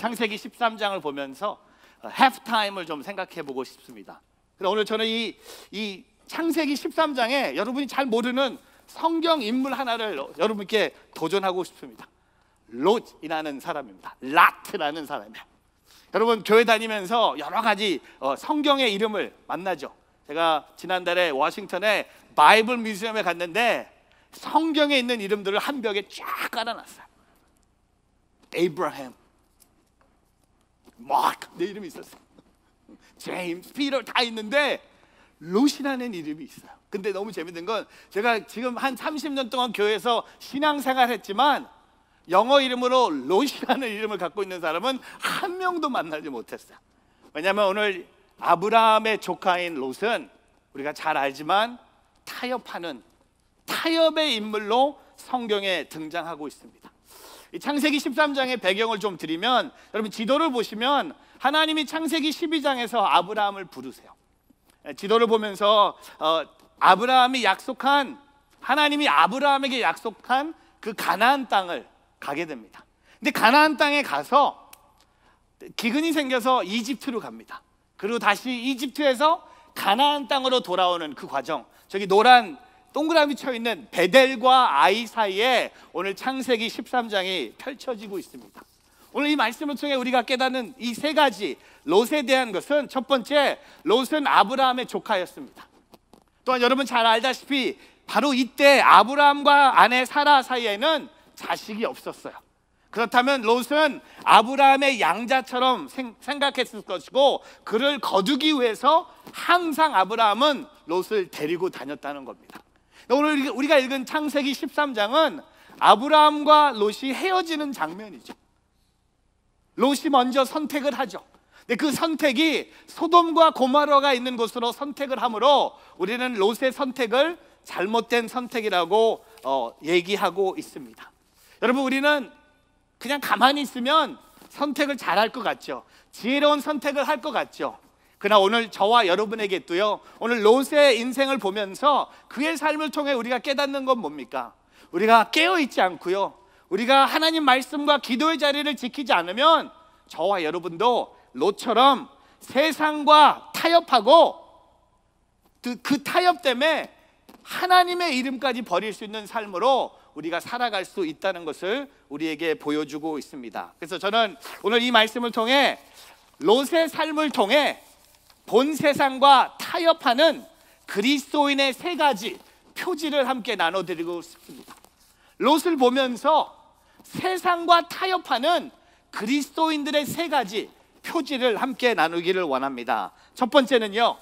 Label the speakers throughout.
Speaker 1: 창세기 13장을 보면서 해프타임을 좀 생각해 보고 싶습니다. 그래서 오늘 저는 이, 이 창세기 13장에 여러분이 잘 모르는 성경 인물 하나를 여러분께 도전하고 싶습니다. 롯이라는 사람입니다. 라트라는 사람이에요. 여러분 교회 다니면서 여러 가지 어, 성경의 이름을 만나죠. 제가 지난달에 워싱턴에 바이블 뮤지엄에 갔는데 성경에 있는 이름들을 한 벽에 쫙 깔아놨어요. 에이브라함, 막내 이름이 있었어. 제임스, 피터 다 있는데 롯이라는 이름이 있어요. 근데 너무 재밌는 건 제가 지금 한 30년 동안 교회에서 신앙생활 했지만 영어 이름으로 롯이라는 이름을 갖고 있는 사람은 한 명도 만나지 못했어요. 왜냐하면 오늘 아브라함의 조카인 롯은 우리가 잘 알지만 타협하는 타협의 인물로 성경에 등장하고 있습니다. 창세기 13장의 배경을 좀 드리면 여러분 지도를 보시면 하나님이 창세기 12장에서 아브라함을 부르세요. 예, 지도를 보면서 어, 아브라함이 약속한 하나님이 아브라함에게 약속한 그 가나안 땅을 가게 됩니다. 근데 가나안 땅에 가서 기근이 생겨서 이집트로 갑니다. 그리고 다시 이집트에서 가나안 땅으로 돌아오는 그 과정. 저기 노란 동그라미 쳐 있는 베델과 아이 사이에 오늘 창세기 13장이 펼쳐지고 있습니다. 오늘 이 말씀을 통해 우리가 깨닫는 이 세 가지 롯에 대한 것은 첫 번째 롯은 아브라함의 조카였습니다. 또한 여러분 잘 알다시피 바로 이때 아브라함과 아내 사라 사이에는 자식이 없었어요. 그렇다면 롯은 아브라함의 양자처럼 생, 각했을 것이고 그를 거두기 위해서 항상 아브라함은 롯을 데리고 다녔다는 겁니다. 그러니까 오늘 우리가 읽은 창세기 13장은 아브라함과 롯이 헤어지는 장면이죠. 롯이 먼저 선택을 하죠. 근데 그 선택이 소돔과 고마로가 있는 곳으로 선택을 하므로 우리는 롯의 선택을 잘못된 선택이라고 어, 얘기하고 있습니다. 여러분 우리는 그냥 가만히 있으면 선택을 잘할 것 같죠. 지혜로운 선택을 할 것 같죠. 그러나 오늘 저와 여러분에게 도요 오늘 롯의 인생을 보면서 그의 삶을 통해 우리가 깨닫는 건 뭡니까? 우리가 깨어 있지 않고요. 우리가 하나님 말씀과 기도의 자리를 지키지 않으면 저와 여러분도 롯처럼 세상과 타협하고 그, 그 타협 때문에 하나님의 이름까지 버릴 수 있는 삶으로 우리가 살아갈 수 있다는 것을 우리에게 보여주고 있습니다. 그래서 저는 오늘 이 말씀을 통해 롯의 삶을 통해 본 세상과 타협하는 그리스도인의 세 가지 표지를 함께 나눠드리고 싶습니다. 롯을 보면서 세상과 타협하는 그리스도인들의 세 가지 표지를 함께 나누기를 원합니다. 첫 번째는요,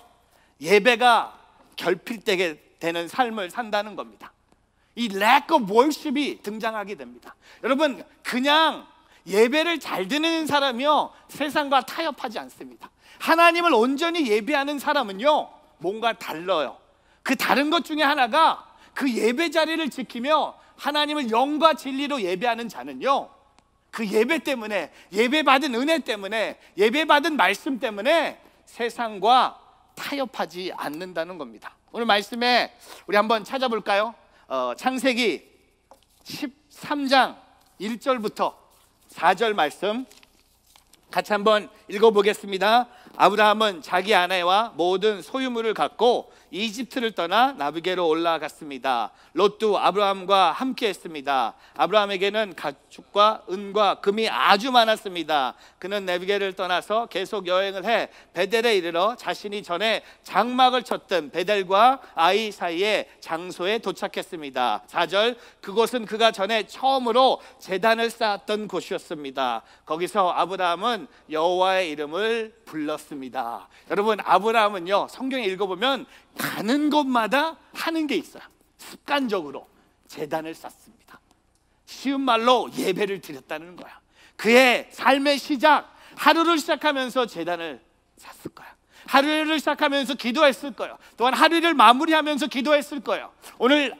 Speaker 1: 예배가 결핍되게 되는 삶을 산다는 겁니다. 이 lack of worship이 등장하게 됩니다. 여러분, 그냥 예배를 잘드는 사람이요, 세상과 타협하지 않습니다. 하나님을 온전히 예배하는 사람은요, 뭔가 달라요. 그 다른 것 중에 하나가 그 예배 자리를 지키며 하나님을 영과 진리로 예배하는 자는요, 그 예배 때문에, 예배 받은 은혜 때문에, 예배 받은 말씀 때문에 세상과 타협하지 않는다는 겁니다. 오늘 말씀에 우리 한번 찾아볼까요? 어, 창세기 13장 1절부터 4절 말씀 같이 한번 읽어보겠습니다. 아브라함은 자기 아내와 모든 소유물을 갖고 이집트를 떠나 나비게로 올라갔습니다. 롯도 아브라함과 함께 했습니다. 아브라함에게는 가축과 은과 금이 아주 많았습니다. 그는 나비게를 떠나서 계속 여행을 해 베델에 이르러 자신이 전에 장막을 쳤던 베델과 아이 사이의 장소에 도착했습니다. 4절 그곳은 그가 전에 처음으로 재단을 쌓았던 곳이었습니다. 거기서 아브라함은 여호와의 이름을 불렀습니다. 있습니다. 여러분 아브라함은요 성경에 읽어보면 가는 곳마다 하는 게 있어요. 습관적으로 재단을 쌓습니다. 쉬운 말로 예배를 드렸다는 거야. 그의 삶의 시작 하루를 시작하면서 재단을 쌓을 거야. 하루를 시작하면서 기도했을 거예요. 또한 하루를 마무리하면서 기도했을 거예요. 오늘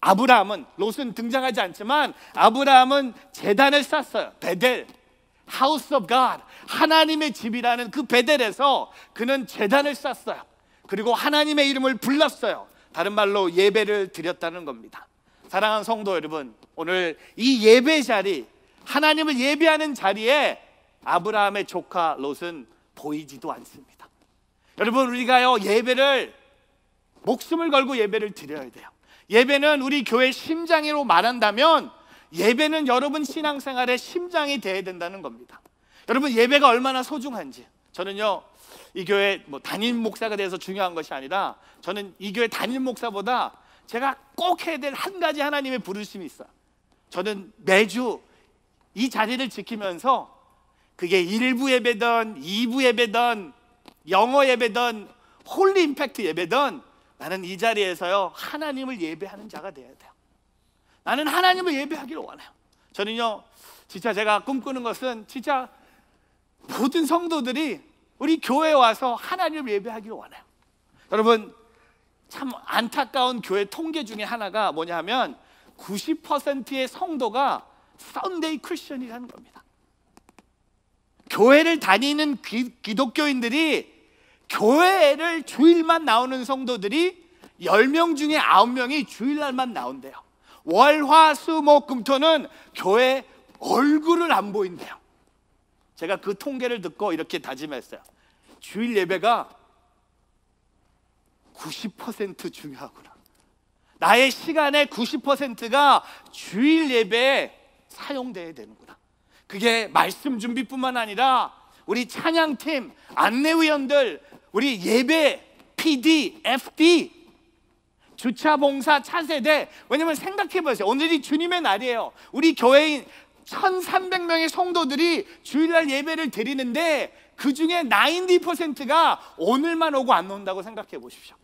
Speaker 1: 아브라함은 롯은 등장하지 않지만 아브라함은 재단을 쌓았어요. 베델, 하우스 오브 갓, 하나님의 집이라는 그 베델에서 그는 재단을 쌓았어요. 그리고 하나님의 이름을 불렀어요. 다른 말로 예배를 드렸다는 겁니다. 사랑하는 성도 여러분, 오늘 이 예배 자리, 하나님을 예배하는 자리에 아브라함의 조카 롯은 보이지도 않습니다. 여러분, 우리가요, 예배를 목숨을 걸고 예배를 드려야 돼요. 예배는 우리 교회 심장이로 말한다면 예배는 여러분 신앙생활의 심장이 되어야 된다는 겁니다. 여러분 예배가 얼마나 소중한지 저는요 이 교회 뭐 단임 목사가 돼서 중요한 것이 아니라 저는 이 교회 단임 목사보다 제가 꼭 해야 될 한 가지 하나님의 부르심이 있어. 저는 매주 이 자리를 지키면서 그게 1부 예배든 2부 예배든 영어 예배든 홀리 임팩트 예배든 나는 이 자리에서요 하나님을 예배하는 자가 되어야 돼요. 나는 하나님을 예배하기를 원해요. 저는요 진짜 제가 꿈꾸는 것은 진짜 모든 성도들이 우리 교회 에 와서 하나님을 예배하기를 원해요. 여러분 참 안타까운 교회 통계 중에 하나가 뭐냐 하면 90%의 성도가 썬데이 크리스천이라는 겁니다. 교회를 다니는 기, 기독교인들이 교회를 주일만 나오는 성도들이 10명 중에 9명이 주일날만 나온대요. 월, 화, 수, 목, 금, 토는 교회 얼굴을 안 보인대요. 제가 그 통계를 듣고 이렇게 다짐했어요. 주일 예배가 90% 중요하구나. 나의 시간의 90%가 주일 예배에 사용돼야 되는구나. 그게 말씀 준비뿐만 아니라 우리 찬양팀, 안내위원들, 우리 예배, PD, FD, 주차 봉사 차세대. 왜냐면 생각해 보세요. 오늘이 주님의 날이에요. 우리 교회인 1300명의 성도들이 주일날 예배를 드리는데 그 중에 90%가 오늘만 오고 안 온다고 생각해 보십시오.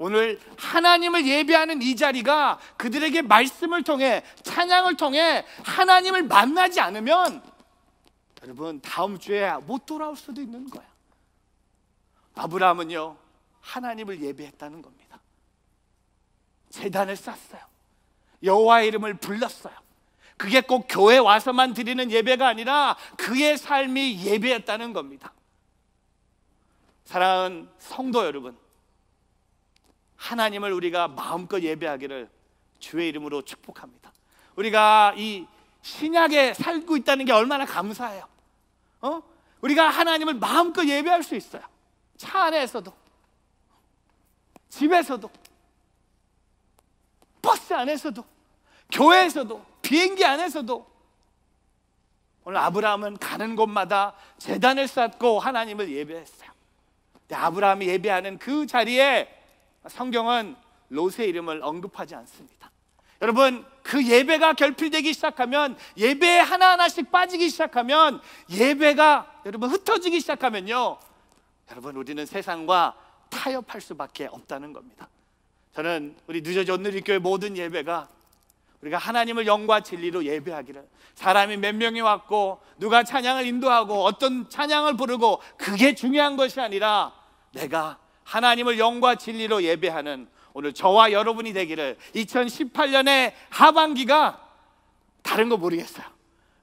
Speaker 1: 오늘 하나님을 예배하는 이 자리가 그들에게 말씀을 통해 찬양을 통해 하나님을 만나지 않으면 여러분 다음 주에 못 돌아올 수도 있는 거야. 아브라함은요 하나님을 예배했다는 겁니다. 재단을 쌓았어요. 여호와 이름을 불렀어요. 그게 꼭 교회 와서만 드리는 예배가 아니라 그의 삶이 예배였다는 겁니다. 사랑하는 성도 여러분, 하나님을 우리가 마음껏 예배하기를 주의 이름으로 축복합니다. 우리가 이 신약에 살고 있다는 게 얼마나 감사해요. 어? 우리가 하나님을 마음껏 예배할 수 있어요. 차 안에서도, 집에서도, 버스 안에서도, 교회에서도, 비행기 안에서도 오늘 아브라함은 가는 곳마다 재단을 쌓고 하나님을 예배했어요. 근데 아브라함이 예배하는 그 자리에 성경은 롯의 이름을 언급하지 않습니다. 여러분, 그 예배가 결핍되기 시작하면 예배 하나하나씩 빠지기 시작하면 예배가 여러분 흩어지기 시작하면요. 여러분, 우리는 세상과 타협할 수밖에 없다는 겁니다. 저는 우리 늦어졌느리 교회 모든 예배가 우리가 하나님을 영과 진리로 예배하기를 사람이 몇 명이 왔고 누가 찬양을 인도하고 어떤 찬양을 부르고 그게 중요한 것이 아니라 내가 하나님을 영과 진리로 예배하는 오늘 저와 여러분이 되기를 2018년의 하반기가 다른 거 모르겠어요.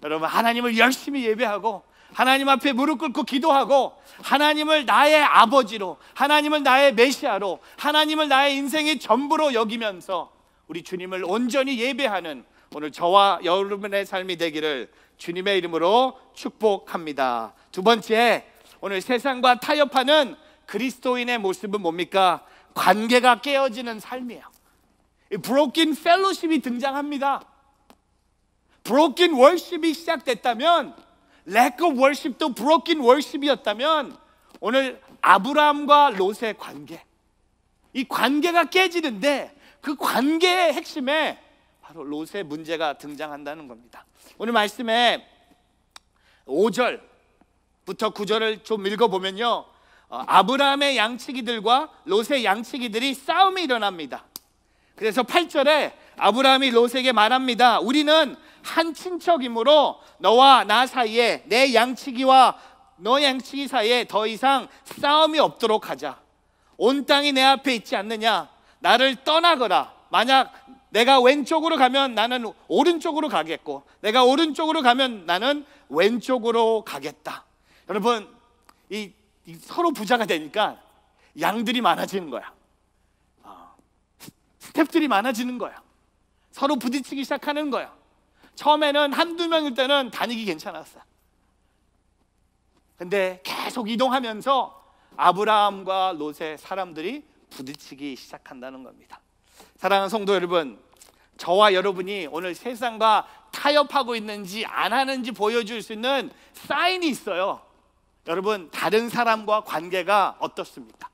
Speaker 1: 여러분 하나님을 열심히 예배하고 하나님 앞에 무릎 꿇고 기도하고 하나님을 나의 아버지로 하나님을 나의 메시아로 하나님을 나의 인생의 전부로 여기면서 우리 주님을 온전히 예배하는 오늘 저와 여러분의 삶이 되기를 주님의 이름으로 축복합니다. 두 번째, 오늘 세상과 타협하는 그리스도인의 모습은 뭡니까? 관계가 깨어지는 삶이에요. 브로킨 펠로십이 등장합니다. 브로킨 월십이 시작됐다면 lack 도 브로킨 월십이었다면 오늘 아브라함과 롯의 관계 이 관계가 깨지는데 그 관계의 핵심에 바로 롯의 문제가 등장한다는 겁니다. 오늘 말씀에 5절부터 9절을 좀 읽어보면요. 어, 아브라함의 양치기들과 롯의 양치기들이 싸움이 일어납니다. 그래서 8절에 아브라함이 롯에게 말합니다. 우리는 한 친척이므로 너와 나 사이에 내 양치기와 너 양치기 사이에 더 이상 싸움이 없도록 하자. 온 땅이 내 앞에 있지 않느냐? 나를 떠나거라. 만약 내가 왼쪽으로 가면 나는 오른쪽으로 가겠고, 내가 오른쪽으로 가면 나는 왼쪽으로 가겠다. 여러분, 이, 이 서로 부자가 되니까 양들이 많아지는 거야. 어. 스탭들이 많아지는 거야. 서로 부딪히기 시작하는 거야. 처음에는 한두 명일 때는 다니기 괜찮았어. 근데 계속 이동하면서 아브라함과 롯의 사람들이 부딪히기 시작한다는 겁니다. 사랑하는 성도 여러분, 저와 여러분이 오늘 세상과 타협하고 있는지 안 하는지 보여줄 수 있는 사인이 있어요. 여러분, 다른 사람과 관계가 어떻습니까?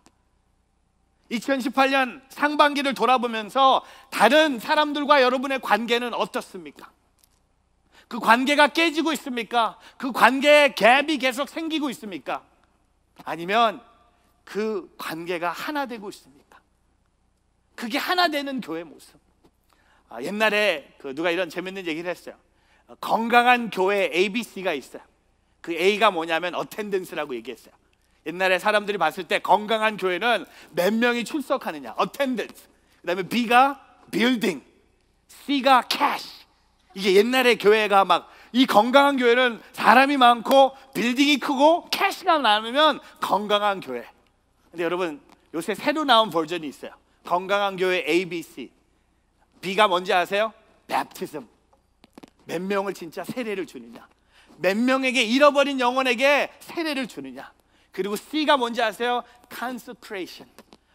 Speaker 1: 2018년 상반기를 돌아보면서 다른 사람들과 여러분의 관계는 어떻습니까? 그 관계가 깨지고 있습니까? 그 관계에 갭이 계속 생기고 있습니까? 아니면 그 관계가 하나 되고 있습니까? 그게 하나 되는 교회 모습. 아, 옛날에 그 누가 이런 재밌는 얘기를 했어요. 건강한 교회 ABC가 있어요. 그 A가 뭐냐면 어텐던스라고 얘기했어요. 옛날에 사람들이 봤을 때 건강한 교회는 몇 명이 출석하느냐, 어텐던스. 그다음에 B가 빌딩, C가 캐시. 이게 옛날에 교회가 막 이 건강한 교회는 사람이 많고 빌딩이 크고 캐시가 많으면 건강한 교회. 근데 여러분 요새 새로 나온 버전이 있어요. 건강한 교회 ABC. B가 뭔지 아세요? 베프티즘. 몇 명을 진짜 세례를 주느냐. 몇 명에게 잃어버린 영혼에게 세례를 주느냐. 그리고 C가 뭔지 아세요? consecration.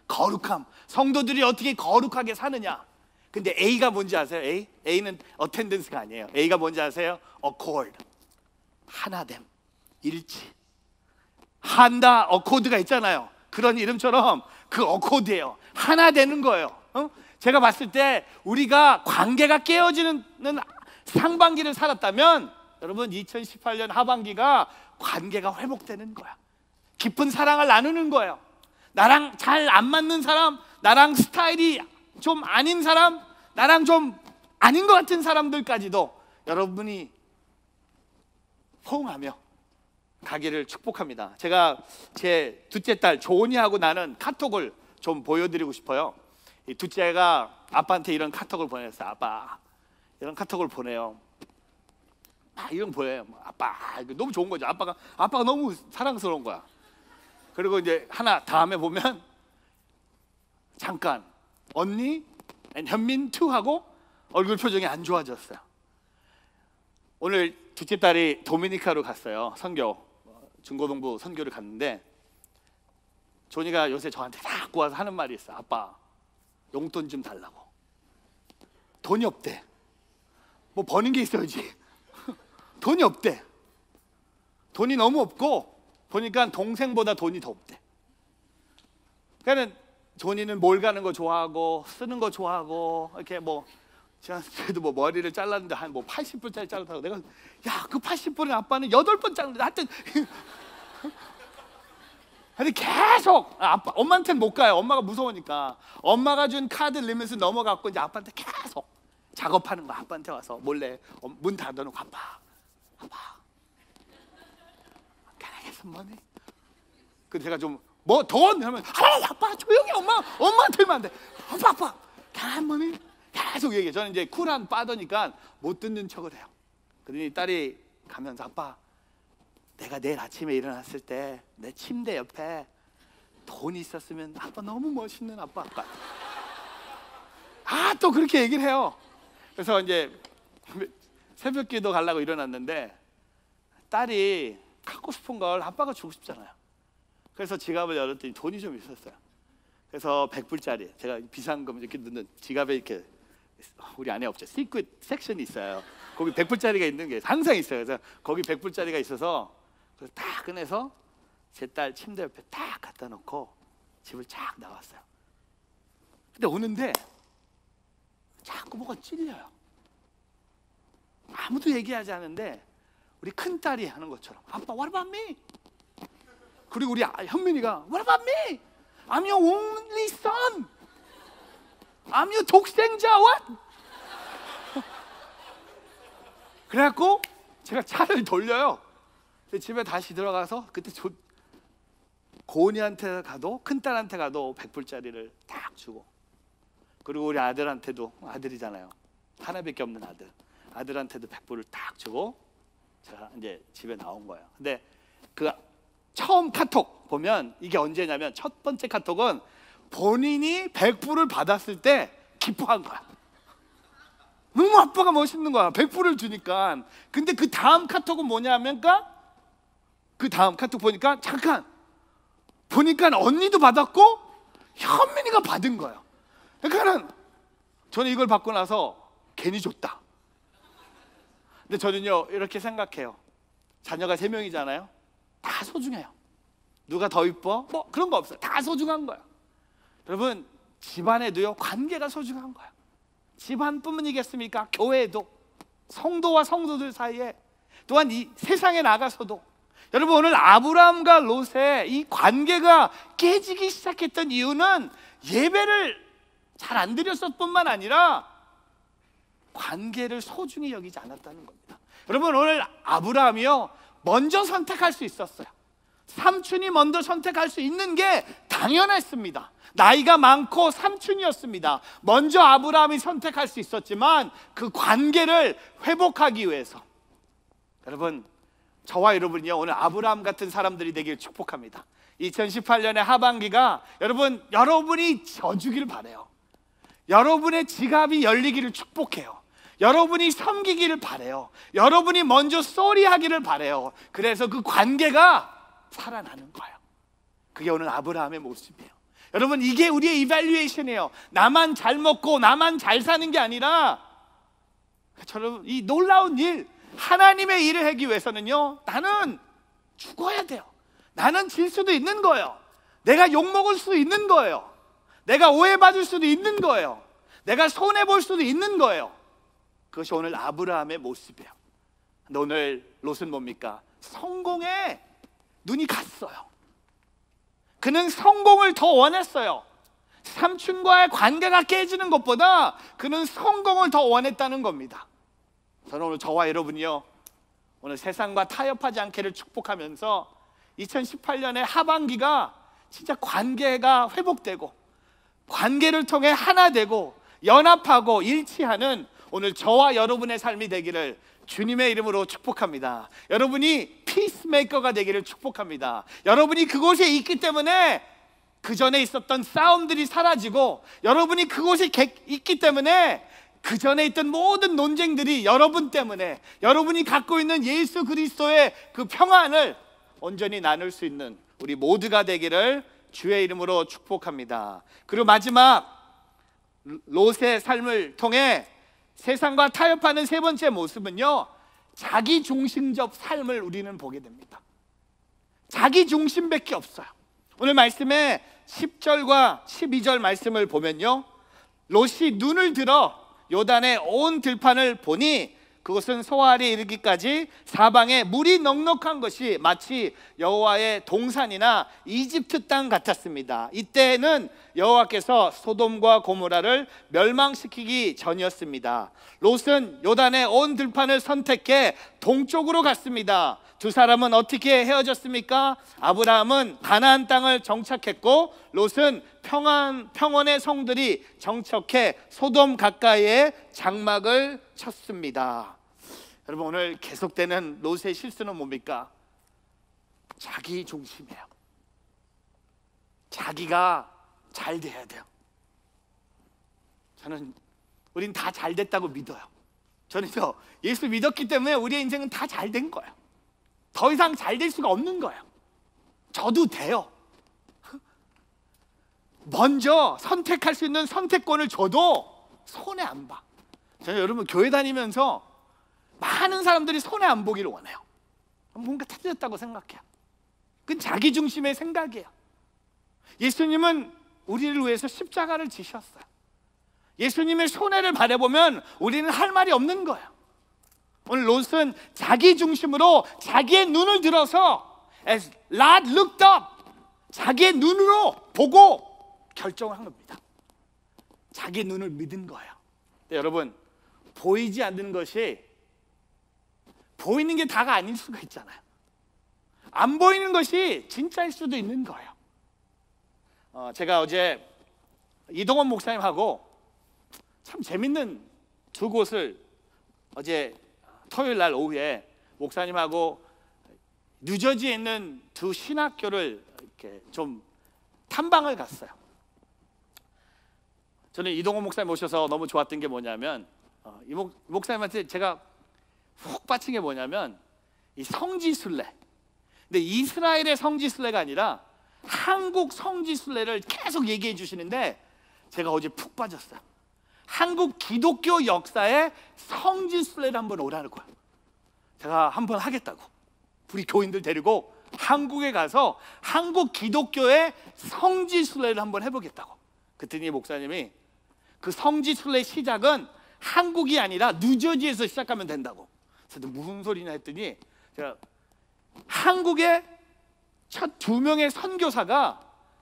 Speaker 1: 거룩함. 성도들이 어떻게 거룩하게 사느냐. 근데 A가 뭔지 아세요? A? A는 어텐던스가 아니에요. A가 뭔지 아세요? accord. 하나됨. 일치. 한다 어코드가 있잖아요. 그런 이름처럼 그 어코드예요. 하나 되는 거예요. 어? 제가 봤을 때 우리가 관계가 깨어지는 상반기를 살았다면 여러분 2018년 하반기가 관계가 회복되는 거야. 깊은 사랑을 나누는 거예요. 나랑 잘 안 맞는 사람, 나랑 스타일이 좀 아닌 사람, 나랑 좀 아닌 것 같은 사람들까지도 여러분이 포옹하며 가기를 축복합니다. 제가 제 둘째 딸 조은이하고 나는 카톡을 좀 보여드리고 싶어요. 이 둘째가 아빠한테 이런 카톡을 보냈어 아빠 이런 카톡을 보내요. 막 이런 보내요. 뭐 아빠 너무 좋은 거죠. 아빠가 아빠가 너무 사랑스러운 거야. 그리고 이제 하나 다음에 보면 잠깐 언니 현민 투 하고 얼굴 표정이 안 좋아졌어요. 오늘 둘째 딸이 도미니카로 갔어요. 성교 중고등부 선교를 갔는데 조니가 요새 저한테 자꾸 와서 하는 말이 있어. 아빠, 용돈 좀 달라고. 돈이 없대. 뭐 버는 게 있어야지. 돈이 없대. 돈이 너무 없고 보니까 동생보다 돈이 더 없대. 그러니까 는 조니는 뭘 가는 거 좋아하고 쓰는 거 좋아하고 이렇게 뭐 그래도뭐 머리를 잘랐는데 한 뭐 80분짜리 잘랐다고 내가 야 그 80분은 아빠는 8번 잘랐는데 하여튼 근데 계속 아빠 엄마한테는 못 가요 엄마가 무서우니까 엄마가 준 카드 리밋을 넘어갔고 이제 아빠한테 계속 작업하는 거 아빠한테 와서 몰래 문 닫아놓고 아빠 아빠 가라겠어 뭐니 그 제가 좀 뭐 돈 하면 아빠 조용히 엄마 엄마한테 이 안돼 아빠 아빠 가라 뭐니 계속 얘기해. 저는 이제 쿨한 빠더니까 못 듣는 척을 해요. 그러니 딸이 가면서 아빠, 내가 내일 아침에 일어났을 때 내 침대 옆에 돈 있었으면 아빠 너무 멋있는 아빠 아빠. 아, 또 그렇게 얘기를 해요. 그래서 이제 새벽 기도 가려고 일어났는데 딸이 갖고 싶은 걸 아빠가 주고 싶잖아요. 그래서 지갑을 열었더니 돈이 좀 있었어요. 그래서 100불짜리 제가 비상금 이렇게 넣는 지갑에 이렇게 우리 안에 없죠. 시크릿 섹션이 있어요. 거기 100불짜리가 있는 게 항상 있어요. 그래서 거기 100불짜리가 있어서 그래서 딱 꺼내서 제 딸 침대 옆에 딱 갖다 놓고 집을 쫙 나왔어요. 근데 오는데 자꾸 뭐가 찔려요. 아무도 얘기하지 않는데 우리 큰 딸이 하는 것처럼 아빠 what about me? 그리고 우리 아, 현민이가 what about me? I'm your only son. I'm your 독생자, w 그래갖고 제가 차를 돌려요. 집에 다시 들어가서 그때 조, 고은이한테 가도 큰딸한테 가도 100불짜리를 딱 주고 그리고 우리 아들한테도 아들이잖아요. 하나밖에 없는 아들. 아들한테도 100불을 딱 주고 제가 이제 집에 나온 거예요. 근데 그 처음 카톡 보면 이게 언제냐면 첫 번째 카톡은 본인이 100불을 받았을 때 기뻐한 거야. 너무 아빠가 멋있는 거야. 100불을 주니까. 근데 그 다음 카톡은 뭐냐면 그 다음 카톡 보니까 잠깐 보니까 언니도 받았고 현민이가 받은 거예요. 그러니까는 저는 이걸 받고 나서 괜히 줬다. 근데 저는요 이렇게 생각해요. 자녀가 세 명이잖아요. 다 소중해요. 누가 더 이뻐? 뭐 그런 거 없어요. 다 소중한 거예요. 여러분 집안에도요 관계가 소중한 거야. 집안뿐이겠습니까? 교회에도 성도와 성도들 사이에 또한 이 세상에 나가서도 여러분 오늘 아브라함과 롯의 이 관계가 깨지기 시작했던 이유는 예배를 잘 안 드렸을 뿐만 아니라 관계를 소중히 여기지 않았다는 겁니다. 여러분 오늘 아브라함이요 먼저 선택할 수 있었어요. 삼촌이 먼저 선택할 수 있는 게 당연했습니다. 나이가 많고 삼촌이었습니다. 먼저 아브라함이 선택할 수 있었지만 그 관계를 회복하기 위해서 여러분 저와 여러분이 오늘 아브라함 같은 사람들이 되길 축복합니다. 2018년의 하반기가 여러분 여러분이 져주길 바래요. 여러분의 지갑이 열리기를 축복해요. 여러분이 섬기기를 바래요. 여러분이 먼저 쏘리하기를 바래요. 그래서 그 관계가 살아나는 거예요. 그게 오늘 아브라함의 모습이에요. 여러분, 이게 우리의 이발리에이션이에요. 나만 잘 먹고 나만 잘 사는 게 아니라, 저는 그렇죠, 이 놀라운 일, 하나님의 일을 하기 위해서는요, 나는 죽어야 돼요. 나는 질 수도 있는 거예요. 내가 욕먹을 수도 있는 거예요. 내가 오해받을 수도 있는 거예요. 내가 손해볼 수도 있는 거예요. 그것이 오늘 아브라함의 모습이에요. 근데 오늘 롯은 뭡니까? 성공의 눈이 갔어요. 그는 성공을 더 원했어요. 삼촌과의 관계가 깨지는 것보다 그는 성공을 더 원했다는 겁니다. 저는 오늘 저와 여러분이요. 오늘 세상과 타협하지 않기를 축복하면서 2018년의 하반기가 진짜 관계가 회복되고 관계를 통해 하나 되고 연합하고 일치하는 오늘 저와 여러분의 삶이 되기를 주님의 이름으로 축복합니다. 여러분이 피스메이커가 되기를 축복합니다. 여러분이 그곳에 있기 때문에 그 전에 있었던 싸움들이 사라지고 여러분이 그곳에 있기 때문에 그 전에 있던 모든 논쟁들이 여러분 때문에 여러분이 갖고 있는 예수 그리스도의 그 평안을 온전히 나눌 수 있는 우리 모두가 되기를 주의 이름으로 축복합니다. 그리고 마지막 롯의 삶을 통해 세상과 타협하는 세 번째 모습은요. 자기 중심적 삶을 우리는 보게 됩니다. 자기 중심밖에 없어요. 오늘 말씀에 10절과 12절 말씀을 보면요. 롯이 눈을 들어 요단의 온 들판을 보니 그것은 소알이 이르기까지 사방에 물이 넉넉한 것이 마치 여호와의 동산이나 이집트 땅 같았습니다. 이때는 여호와께서 소돔과 고모라를 멸망시키기 전이었습니다. 롯은 요단의 온 들판을 선택해 동쪽으로 갔습니다. 두 사람은 어떻게 헤어졌습니까? 아브라함은 가나안 땅을 정착했고 롯은 평안 평원의 성들이 정착해 소돔 가까이에 장막을 쳤습니다. 여러분 오늘 계속되는 로세 실수는 뭡니까? 자기 중심이에요. 자기가 잘 돼야 돼요. 저는 우린 다 잘 됐다고 믿어요. 저는요 예수 믿었기 때문에 우리의 인생은 다 잘 된 거예요. 더 이상 잘 될 수가 없는 거예요. 저도 돼요. 먼저 선택할 수 있는 선택권을 줘도 손해 안 봐. 저는 여러분 교회 다니면서 많은 사람들이 손해 안 보기를 원해요. 뭔가 찾으셨다고 생각해요. 그건 자기 중심의 생각이에요. 예수님은 우리를 위해서 십자가를 지셨어요. 예수님의 손해를 바라보면 우리는 할 말이 없는 거예요. 오늘 롯은 자기 중심으로 자기의 눈을 들어서 as Lot looked up 자기의 눈으로 보고 결정을 한 겁니다. 자기 눈을 믿은 거예요. 네, 여러분 보이지 않는 것이 보이는 게 다가 아닐 수가 있잖아요. 안 보이는 것이 진짜일 수도 있는 거예요. 어, 제가 어제 이동원 목사님하고 참 재밌는 두 곳을 어제 토요일 날 오후에 목사님하고 뉴저지에 있는 두 신학교를 이렇게 좀 탐방을 갔어요. 저는 이동원 목사님 모셔서 너무 좋았던 게 뭐냐면 어, 이 목, 목사님한테 제가 훅빠진게 뭐냐면 이 성지순례. 근데 이스라엘의 성지순례가 아니라 한국 성지순례를 계속 얘기해 주시는데 제가 어제 푹 빠졌어요. 한국 기독교 역사에 성지순례를 한번 오라는 거야. 제가 한번 하겠다고. 우리 교인들 데리고 한국에 가서 한국 기독교의 성지순례를 한번 해보겠다고. 그랬더니 목사님이 그 성지순례 시작은 한국이 아니라 뉴저지에서 시작하면 된다고. 그래서 무슨 소리냐 했더니 제가 한국의 첫 두 명의 선교사가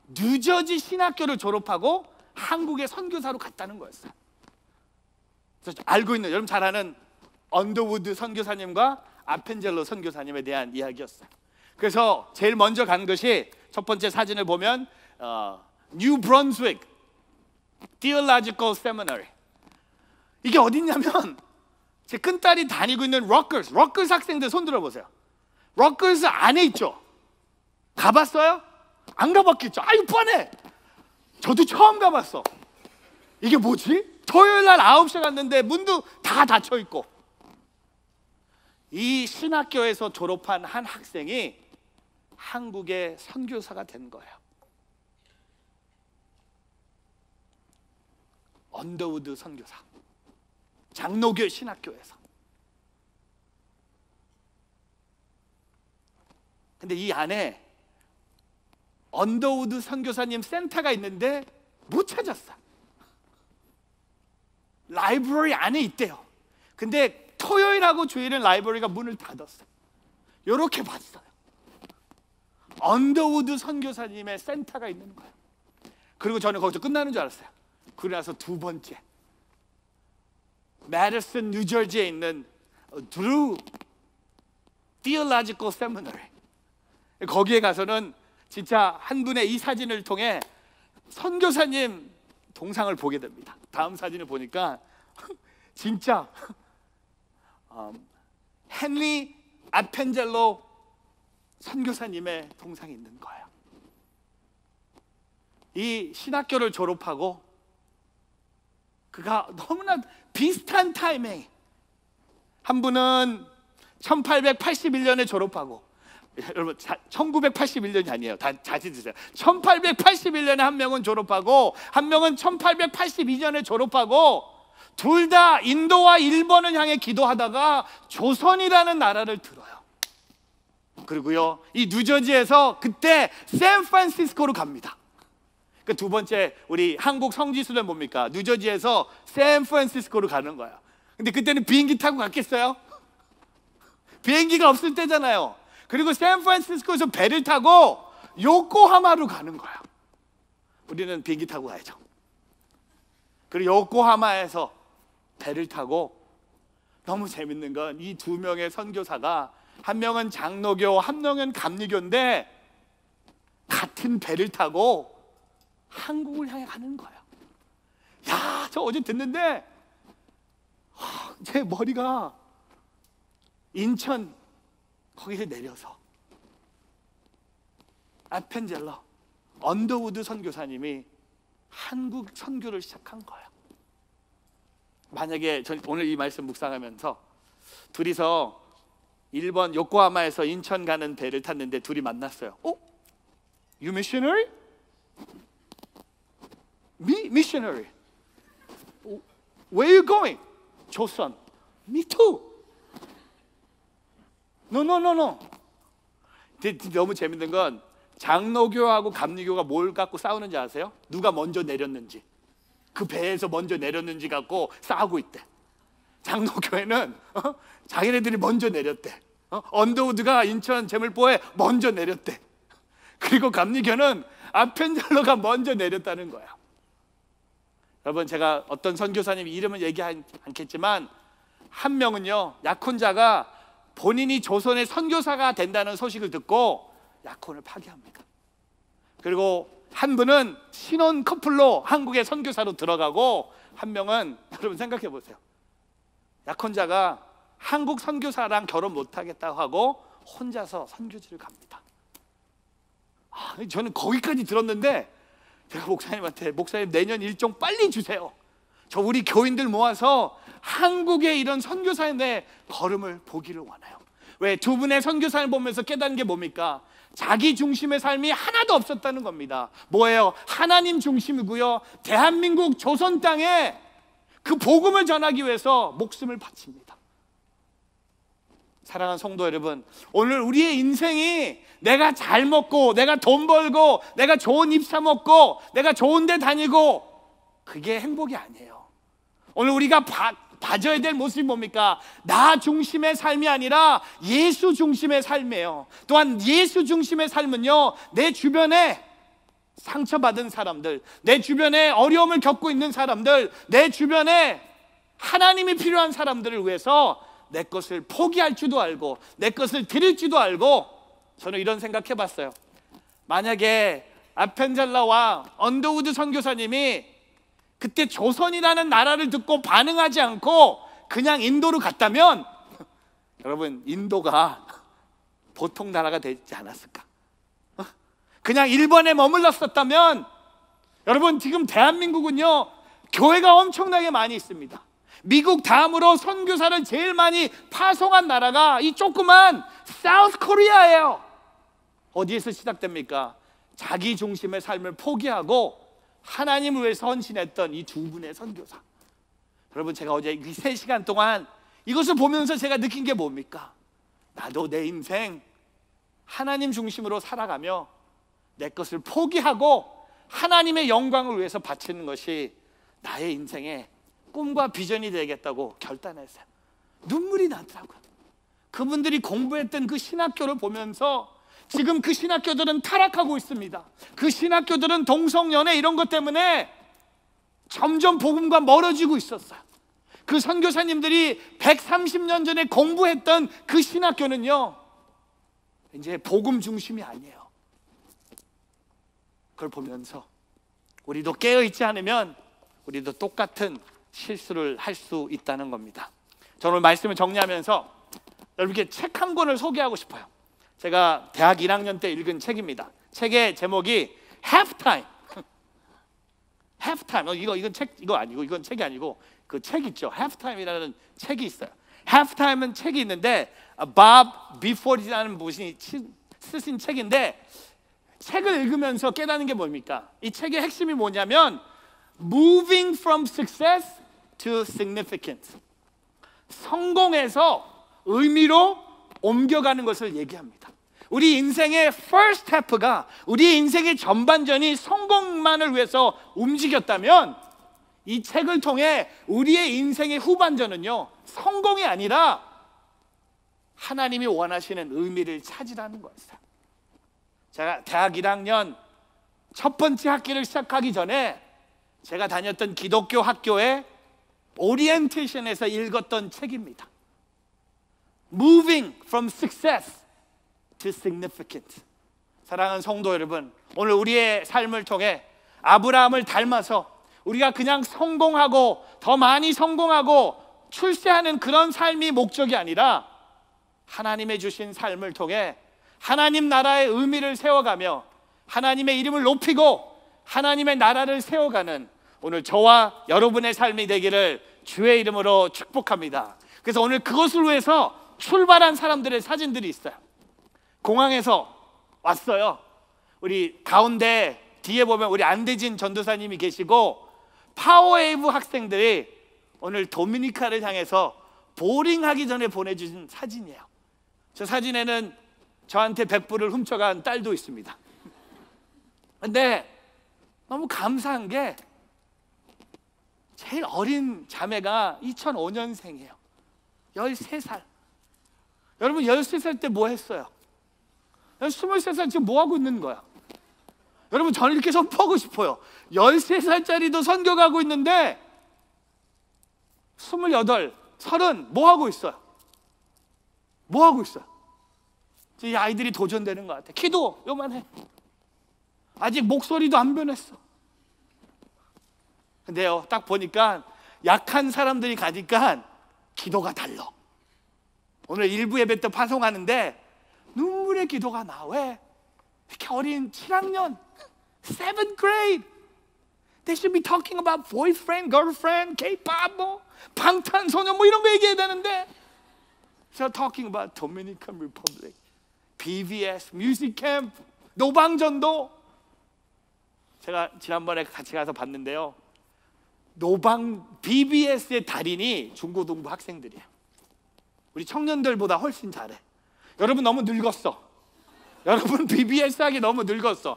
Speaker 1: 뉴저지 신학교를 졸업하고 한국의 선교사로 갔다는 거였어요. 그래서 알고 있는 여러분 잘 아는 언더우드 선교사님과 아펜젤로 선교사님에 대한 이야기였어요. 그래서 제일 먼저 간 것이 첫 번째 사진을 보면 어, 뉴 브런스윅 Theological Seminary 이게 어디냐면 제 큰딸이 다니고 있는 럭커스, 럭커스 학생들 손 들어보세요. 럭커스 안에 있죠? 가봤어요? 안 가봤겠죠? 아유, 뻔해! 저도 처음 가봤어. 이게 뭐지? 토요일 날 9시에 갔는데 문도 다 닫혀 있고. 이 신학교에서 졸업한 한 학생이 한국의 선교사가 된 거예요. 언더우드 선교사. 장로교 신학교에서. 근데 이 안에 언더우드 선교사님 센터가 있는데 못 찾았어. 라이브러리 안에 있대요. 근데 토요일하고 주일은 라이브러리가 문을 닫았어. 이렇게 봤어요. 언더우드 선교사님의 센터가 있는 거예요. 그리고 저는 거기서 끝나는 줄 알았어요. 그러고 나서 두 번째 메디슨 뉴저지에 있는 드루 t h e o l 세 g i c 거기에 가서는 진짜 한 분의 이 사진을 통해 선교사님 동상을 보게 됩니다. 다음 사진을 보니까 진짜 음, 헨리 아펜젤로 선교사님의 동상이 있는 거예요. 이 신학교를 졸업하고 그가 너무나 비슷한 타이밍. 한 분은 1881년에 졸업하고 여러분 1981년이 아니에요. 다 자신 드세요. 1881년에 한 명은 졸업하고 한 명은 1882년에 졸업하고 둘 다 인도와 일본을 향해 기도하다가 조선이라는 나라를 들어요. 그리고요. 이 뉴저지에서 그때 샌프란시스코로 갑니다. 그두 번째 우리 한국 성지순례 뭡니까? 뉴저지에서 샌프란시스코로 가는 거야. 근데 그때는 비행기 타고 갔겠어요? 비행기가 없을 때잖아요. 그리고 샌프란시스코에서 배를 타고 요코하마로 가는 거야. 우리는 비행기 타고 가야죠. 그리고 요코하마에서 배를 타고 너무 재밌는 건 이 두 명의 선교사가 한 명은 장로교, 한 명은 감리교인데 같은 배를 타고 한국을 향해 가는 거야. 야, 저 어제 듣는데 하, 아, 제 머리가 인천 거기서 내려서 아펜젤러 언더우드 선교사님이 한국 선교를 시작한 거야. 만약에 오늘 이 말씀 묵상하면서 둘이서 일본 요코하마에서 인천 가는 배를 탔는데 둘이 만났어요. 어? You m i 미, e missionary. Where are you going? j o Me too. No, no, no, no. 너무 재밌는 건 장로교하고 감리교가 뭘 갖고 싸우는지 아세요? 누가 먼저 내렸는지. 그 배에서 먼저 내렸는지 갖고 싸우고 있대. 장로교회는 어? 자기네들이 먼저 내렸대. 어? 언더우드가 인천 재물포에 먼저 내렸대. 그리고 감리교는 아펜젤러가 먼저 내렸다는 거야. 여러분 제가 어떤 선교사님 이름은 얘기 않겠지만 한 명은요 약혼자가 본인이 조선의 선교사가 된다는 소식을 듣고 약혼을 파기합니다. 그리고 한 분은 신혼 커플로 한국의 선교사로 들어가고 한 명은 여러분 생각해 보세요. 약혼자가 한국 선교사랑 결혼 못 하겠다고 하고 혼자서 선교지를 갑니다. 아, 저는 거기까지 들었는데 제가 그 목사님한테 목사님 내년 일정 빨리 주세요. 저 우리 교인들 모아서 한국의 이런 선교사의 걸음을 보기를 원해요. 왜 두 분의 선교사를 보면서 깨달은 게 뭡니까? 자기 중심의 삶이 하나도 없었다는 겁니다. 뭐예요? 하나님 중심이고요. 대한민국 조선 땅에 그 복음을 전하기 위해서 목숨을 바칩니다. 사랑하는 성도 여러분, 오늘 우리의 인생이 내가 잘 먹고, 내가 돈 벌고, 내가 좋은 입사 먹고, 내가 좋은 데 다니고, 그게 행복이 아니에요. 오늘 우리가 바, 가져야 될 모습이 뭡니까? 나 중심의 삶이 아니라 예수 중심의 삶이에요. 또한 예수 중심의 삶은요, 내 주변에 상처받은 사람들, 내 주변에 어려움을 겪고 있는 사람들, 내 주변에 하나님이 필요한 사람들을 위해서 내 것을 포기할 지도 알고 내 것을 드릴 지도 알고 저는 이런 생각해 봤어요. 만약에 아펜잘라와 언더우드 선교사님이 그때 조선이라는 나라를 듣고 반응하지 않고 그냥 인도로 갔다면 여러분 인도가 보통 나라가 되지 않았을까? 어? 그냥 일본에 머물렀었다면 여러분 지금 대한민국은요 교회가 엄청나게 많이 있습니다. 미국 다음으로 선교사를 제일 많이 파송한 나라가 이 조그만 사우스 코리아예요. 어디에서 시작됩니까? 자기 중심의 삶을 포기하고 하나님을 위해 헌신했던 이 두 분의 선교사. 여러분 제가 어제 이 3시간 동안 이것을 보면서 제가 느낀 게 뭡니까? 나도 내 인생 하나님 중심으로 살아가며 내 것을 포기하고 하나님의 영광을 위해서 바치는 것이 나의 인생의 꿈과 비전이 되겠다고 결단했어요. 눈물이 나더라고요. 그분들이 공부했던 그 신학교를 보면서 지금 그 신학교들은 타락하고 있습니다. 그 신학교들은 동성연애 이런 것 때문에 점점 복음과 멀어지고 있었어요. 그 선교사님들이 130년 전에 공부했던 그 신학교는요, 이제 복음 중심이 아니에요. 그걸 보면서 우리도 깨어있지 않으면 우리도 똑같은 실수를 할 수 있다는 겁니다. 저는 말씀을 정리하면서 여러분께 책 한 권을 소개하고 싶어요. 제가 대학 1학년 때 읽은 책입니다. 책의 제목이 Half Time. Half Time. 어, 이거 이건 책 이거 아니고 이건 책이 아니고 그 책 있죠. Half Time이라는 책이 있어요. Half Time은 책이 있는데 아, Bob b e f o r d 라는 분이 쓰신 책인데 책을 읽으면서 깨닫는 게 뭡니까? 이 책의 핵심이 뭐냐면 moving from success to significant. 성공에서 의미로 옮겨가는 것을 얘기합니다. 우리 인생의 first step가 우리 인생의 전반전이 성공만을 위해서 움직였다면 이 책을 통해 우리의 인생의 후반전은요, 성공이 아니라 하나님이 원하시는 의미를 찾으라는 것이다. 제가 대학 1학년 첫 번째 학기를 시작하기 전에 제가 다녔던 기독교 학교에 오리엔테이션에서 읽었던 책입니다. Moving from success to significant. 사랑하는 성도 여러분, 오늘 우리의 삶을 통해 아브라함을 닮아서 우리가 그냥 성공하고 더 많이 성공하고 출세하는 그런 삶이 목적이 아니라 하나님의 주신 삶을 통해 하나님 나라의 의미를 세워가며 하나님의 이름을 높이고 하나님의 나라를 세워가는 오늘 저와 여러분의 삶이 되기를 주의 이름으로 축복합니다. 그래서 오늘 그것을 위해서 출발한 사람들의 사진들이 있어요. 공항에서 왔어요. 우리 가운데 뒤에 보면 우리 안대진 전도사님이 계시고 파워웨이브 학생들이 오늘 도미니카를 향해서 보링하기 전에 보내주신 사진이에요. 저 사진에는 저한테 백불을 훔쳐간 딸도 있습니다. 근데 너무 감사한 게 제일 어린 자매가 2005년생이에요. 13살. 여러분 13살 때 뭐 했어요? 23살 지금 뭐 하고 있는 거야? 여러분 저는 이렇게 선포하고 싶어요. 13살짜리도 선교 가고 있는데 28, 30, 뭐 하고 있어요? 뭐 하고 있어요? 이 아이들이 도전되는 것 같아. 키도 요만해. 아직 목소리도 안 변했어. 근데요, 딱 보니까 약한 사람들이 가니까 기도가 달러 오늘 일부 예배 때 파송하는데 눈물의 기도가 나. 왜? 이렇게 어린 7학년, 7th grade. They should be talking about boyfriend, girlfriend, K-pop, 뭐, 방탄소년, 뭐 이런 거 얘기해야 되는데. So talking about Dominican Republic, BVS, music camp, 노방전도. 제가 지난번에 같이 가서 봤는데요. 노방 BBS의 달인이 중고등부 학생들이에요. 우리 청년들보다 훨씬 잘해. 여러분 너무 늙었어. 여러분 BBS 하기 너무 늙었어.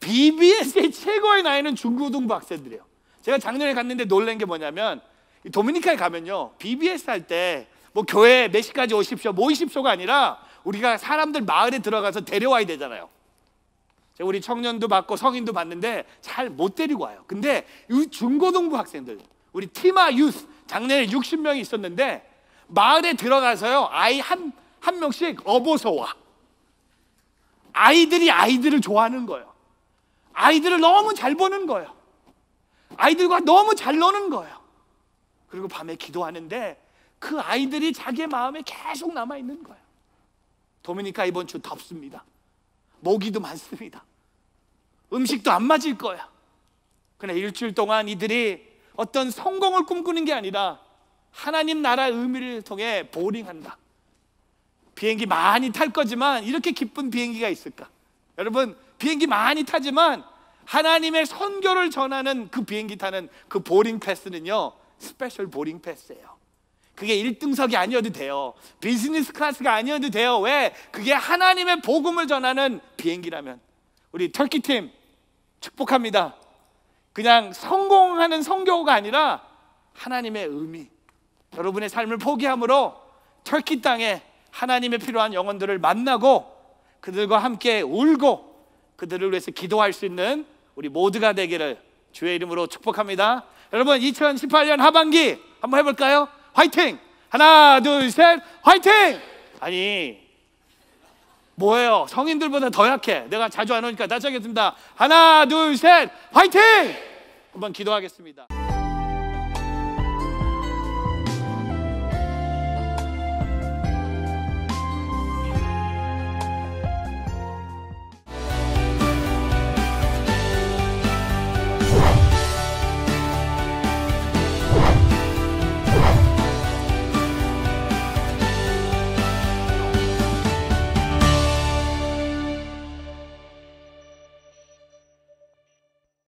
Speaker 1: BBS의 최고의 나이는 중고등부 학생들이에요. 제가 작년에 갔는데 놀란 게 뭐냐면 도미니카에 가면요. BBS 할 때 뭐 교회 몇 시까지 오십시오, 모이십시오가 뭐 아니라 우리가 사람들 마을에 들어가서 데려와야 되잖아요. 우리 청년도 받고 성인도 받는데 잘 못 데리고 와요. 근데 이 중고등부 학생들, 우리 티마 유스 작년에 60명이 있었는데 마을에 들어가서요 아이 한 한 명씩 업어서 와. 아이들이 아이들을 좋아하는 거예요. 아이들을 너무 잘 보는 거예요. 아이들과 너무 잘 노는 거예요. 그리고 밤에 기도하는데 그 아이들이 자기 마음에 계속 남아 있는 거예요. 도미니카 이번 주 덥습니다. 모기도 많습니다. 음식도 안 맞을 거야. 그러나 일주일 동안 이들이 어떤 성공을 꿈꾸는 게 아니라 하나님 나라 의미를 통해 보링한다. 비행기 많이 탈 거지만 이렇게 기쁜 비행기가 있을까? 여러분, 비행기 많이 타지만 하나님의 선교를 전하는 그 비행기 타는 그 보링 패스는요, 스페셜 보링 패스예요. 그게 1등석이 아니어도 돼요. 비즈니스 클래스가 아니어도 돼요. 왜? 그게 하나님의 복음을 전하는 비행기라면. 우리 터키 팀, 축복합니다. 그냥 성공하는 성교가 아니라 하나님의 의미. 여러분의 삶을 포기함으로 터키 땅에 하나님의 필요한 영혼들을 만나고 그들과 함께 울고 그들을 위해서 기도할 수 있는 우리 모두가 되기를 주의 이름으로 축복합니다. 여러분 2018년 하반기 한번 해볼까요? 화이팅! 하나 둘 셋 화이팅! 아니 뭐예요? 성인들보다 더 약해. 내가 자주 안 오니까 다시 겠습니다 하나, 둘, 셋, 화이팅! 한번 기도하겠습니다.